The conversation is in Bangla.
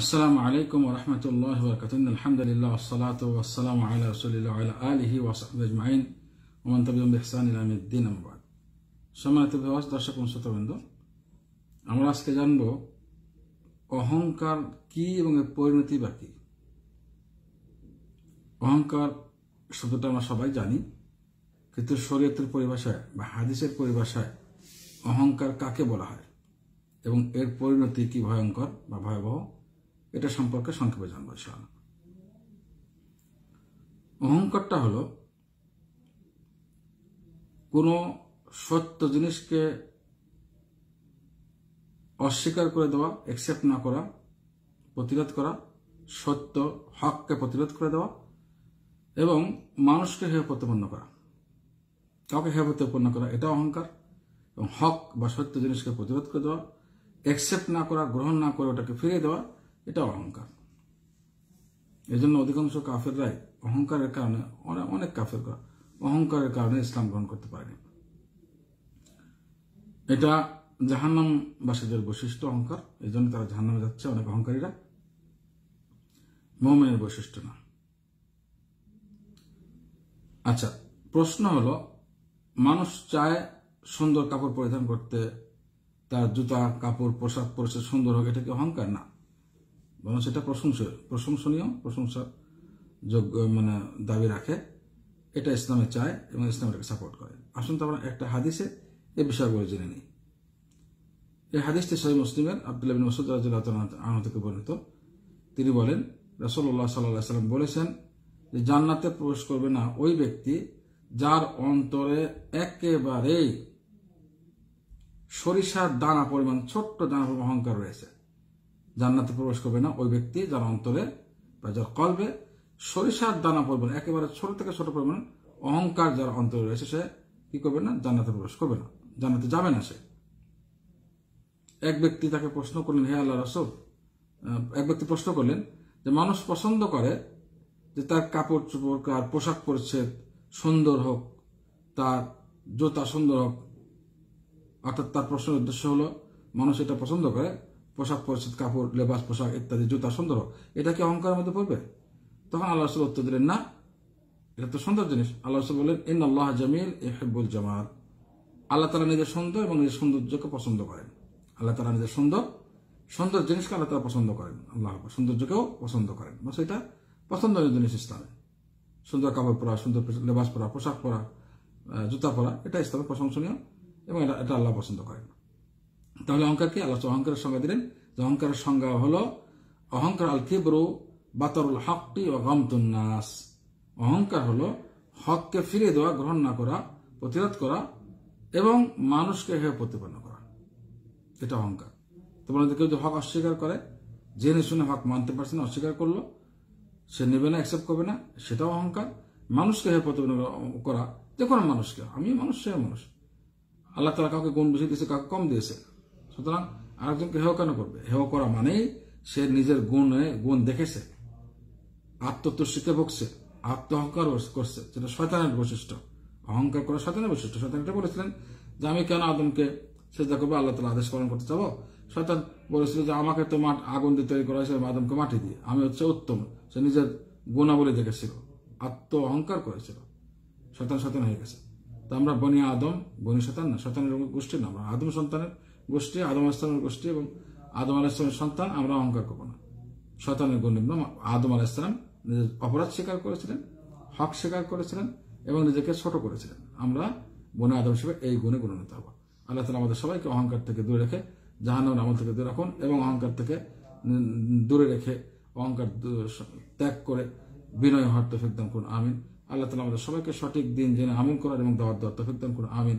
আসসালামু আলাইকুম রহমতুল্লাহ বরকাত আলহামদুলিল্লাহ والصلاه والسلام على رسول الله وعلى اله وصحبه اجمعين ومن تبعهم باحسان الى يوم الدين اما بعد সম্মানিত ভিউয়ার্স দর্শক শ্রোতাবৃন্দ আমরা আজকে জানব অহংকার কি এবং এর পরিণতি বা কি অহংকার শব্দটা আমরা সবাই জানি কিন্তু শরীয়তের পরিভাষায় বা হাদিসের পরিভাষায় অহংকার কাকে বলা হয় এবং এর পরিণতি কি ভয়ঙ্কর বা ভয়াবহ এটা সম্পর্কে সংক্ষেপে জানবো ছিল অহংকারটা হলো কোনো সত্য জিনিসকে অস্বীকার করে দেওয়া অ্যাকসেপ্ট না করা প্রতিরোধ করা সত্য হককে প্রতিরোধ করে দেওয়া এবং মানুষকে হেয় প্রতিপন্ন করা কাউকে হেয় প্রতিপন্ন করা এটা অহংকার এবং হক বা সত্য জিনিসকে প্রতিরোধ করে দেওয়া অ্যাকসেপ্ট না করা গ্রহণ না করে ওটাকে ফিরিয়ে দেওয়া এটা অহংকার এজন্য অধিকাংশ কাফেররাই অহংকারের কারণে অনেক কাফের অহংকারের কারণে ইসলাম গ্রহণ করতে পারে এটা জাহান্নাম বাসীদের বৈশিষ্ট্য অহংকার এই জন্য তারা জাহান্নামে যাচ্ছে অনেক অহংকারীরা মোমেনের বৈশিষ্ট্য না আচ্ছা প্রশ্ন হলো মানুষ চায় সুন্দর কাপড় পরিধান করতে তার জুতা কাপড় পোশাক পরিষদ সুন্দর হোক এটা কি অহংকার না বরং সেটা প্রশংসা প্রশংসনীয় প্রশংসা যোগ্য মানে দাবি রাখে এটা ইসলামে চায় এবং ইসলাম এটাকে সাপোর্ট করে আসুন তো আমরা একটা হাদিসে এ বিষয়গুলো জেনে নিই এই হাদিসটি সহি মুসলিমের আবদুল্লাহ বিন মসুদ রাজিল্লাহ আহ থেকে বর্ণিত তিনি বলেন রসল্লাহ সাল্লাহ সাল্লাম বলেছেন যে জান্নাতে প্রবেশ করবে না ওই ব্যক্তি যার অন্তরে একেবারেই সরিষার দানা পরিমাণ ছোট্ট দানা অহংকার রয়েছে জান্নাতে প্রবেশ করবে না ওই ব্যক্তি যার অন্তরে যার কলবে সরিষার দানা পরিমাণ একেবারে ছোট থেকে ছোট পরিমাণ অহংকার যার অন্তরে রয়েছে সে কি করবে না জান্নাতে প্রবেশ করবে না জান্নাতে যাবে না সে এক ব্যক্তি তাকে প্রশ্ন করলেন হে আল্লাহ রাসুল এক ব্যক্তি প্রশ্ন করলেন যে মানুষ পছন্দ করে যে তার কাপড় চোপড় কার পোশাক পরিচ্ছেদ সুন্দর হোক তার জোতা সুন্দর হোক অর্থাৎ তার প্রশ্নের উদ্দেশ্য হলো মানুষ এটা পছন্দ করে পোশাক পরিচ্ছদ কাপড় লেবাস পোশাক ইত্যাদি জুতা সুন্দর এটা কি অহংকারের মধ্যে পড়বে তখন আল্লাহ রসুল উত্তর দিলেন না এটা তো সুন্দর জিনিস আল্লাহ রসুল বললেন ইন আল্লাহ জামিল এহেবুল জামাত আল্লাহ তালা নিজের সুন্দর এবং নিজের সৌন্দর্যকে পছন্দ করেন আল্লাহ তালা নিজের সুন্দর সুন্দর জিনিসকে আল্লাহ তালা পছন্দ করেন আল্লাহ সৌন্দর্যকেও পছন্দ করেন বা সেটা পছন্দনীয় জিনিস ইসলামে সুন্দর কাপড় পরা সুন্দর লেবাস পরা পোশাক পরা জুতা পরা এটা ইসলামের প্রশংসনীয় এবং এটা এটা আল্লাহ পছন্দ করেন তাহলে অহংকারকে আল্লাহ অহংকারের সংজ্ঞা দিলেন যে অহংকারের সংজ্ঞা হল অহংকার আল কেবরু বাতরুল হকটি ও গমতুন্নাস অহংকার হল হককে ফিরে দেওয়া গ্রহণ না করা প্রতিরোধ করা এবং মানুষকে হে প্রতিপন্ন করা এটা অহংকার তোমরা বলেন কেউ যদি হক অস্বীকার করে জেনে শুনে হক মানতে পারছে না অস্বীকার করলো সে নেবে না অ্যাকসেপ্ট করবে না সেটাও অহংকার মানুষকে হয়ে প্রতিপন্ন করা যে কোনো মানুষকে আমি মানুষ সে মানুষ আল্লাহ তালা কাউকে গুণ বুঝিয়ে দিয়েছে কাউকে কম দিয়েছে সুতরাং আরেকজনকে হেয় কেন করবে হেয় করা মানেই সে নিজের গুণে গুণ দেখেছে আত্মতুষ্টিতে ভুগছে আত্ম অহংকার করছে যেটা শয়তানের বৈশিষ্ট্য অহংকার করা শয়তানের বৈশিষ্ট্য শয়তান এটা বলেছিলেন যে আমি কেন আদমকে সেজদা করবো আল্লাহ তালা আদেশ পালন করতে চাবো শয়তান বলেছিল যে আমাকে তো মাঠ আগুন দিয়ে তৈরি করা হয়েছে আদমকে মাটি দিয়ে আমি হচ্ছে উত্তম সে নিজের গুণাবলী দেখেছিল আত্ম অহংকার করেছিল শতান শতান হয়ে গেছে তো আমরা বনি আদম বনি শতান না শতানের গোষ্ঠীর না আমরা আদম সন্তানের গোষ্ঠী আদম আলাইসলামের গোষ্ঠী এবং আদম আলাইসলামের সন্তান আমরা অহংকার করবো না শতানের নিম্ন আদম আলাইসলাম নিজের অপরাধ স্বীকার করেছিলেন হক স্বীকার করেছিলেন এবং নিজেকে ছোট করেছিলেন আমরা বনে আদম হিসেবে এই গুণে গুণান্বিত হব আল্লাহ তালা আমাদের সবাইকে অহংকার থেকে দূরে রেখে জাহান্নামের আমল থেকে দূরে রাখুন এবং অহংকার থেকে দূরে রেখে অহংকার ত্যাগ করে বিনয় হওয়ার তফিক দান করুন আমিন আল্লাহ তালা আমাদের সবাইকে সঠিক দিন জেনে আমিন করার এবং দেওয়ার দেওয়ার তফিক দান করুন আমিন